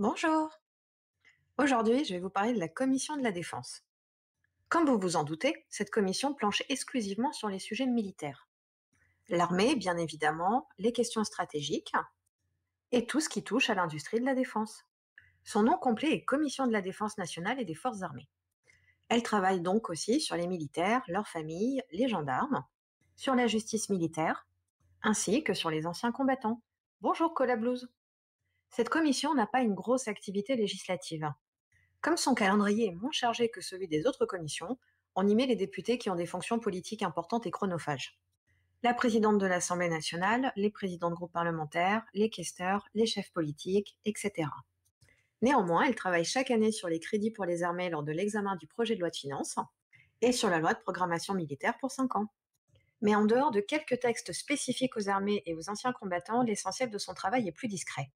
Bonjour Aujourd'hui, je vais vous parler de la Commission de la Défense. Comme vous vous en doutez, cette commission planche exclusivement sur les sujets militaires. L'armée, bien évidemment, les questions stratégiques et tout ce qui touche à l'industrie de la défense. Son nom complet est Commission de la Défense nationale et des forces armées. Elle travaille donc aussi sur les militaires, leurs familles, les gendarmes, sur la justice militaire, ainsi que sur les anciens combattants. Bonjour Colablouse cette commission n'a pas une grosse activité législative. Comme son calendrier est moins chargé que celui des autres commissions, on y met les députés qui ont des fonctions politiques importantes et chronophages. La présidente de l'Assemblée nationale, les présidents de groupes parlementaires, les questeurs, les chefs politiques, etc. Néanmoins, elle travaille chaque année sur les crédits pour les armées lors de l'examen du projet de loi de finances et sur la loi de programmation militaire pour 5 ans. Mais en dehors de quelques textes spécifiques aux armées et aux anciens combattants, l'essentiel de son travail est plus discret.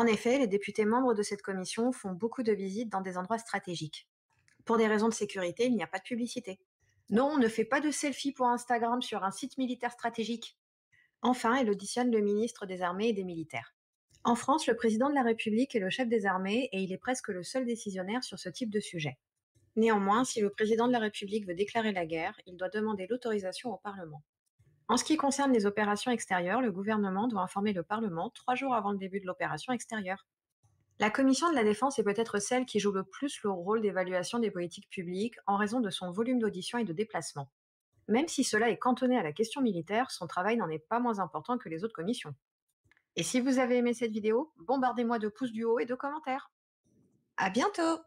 En effet, les députés membres de cette commission font beaucoup de visites dans des endroits stratégiques. Pour des raisons de sécurité, il n'y a pas de publicité. Non, on ne fait pas de selfie pour Instagram sur un site militaire stratégique. Enfin, elle auditionne le ministre des Armées et des Militaires. En France, le président de la République est le chef des armées et il est presque le seul décisionnaire sur ce type de sujet. Néanmoins, si le président de la République veut déclarer la guerre, il doit demander l'autorisation au Parlement. En ce qui concerne les opérations extérieures, le gouvernement doit informer le Parlement trois jours avant le début de l'opération extérieure. La commission de la défense est peut-être celle qui joue le plus le rôle d'évaluation des politiques publiques en raison de son volume d'audition et de déplacement. Même si cela est cantonné à la question militaire, son travail n'en est pas moins important que les autres commissions. Et si vous avez aimé cette vidéo, bombardez-moi de pouces du haut et de commentaires. À bientôt!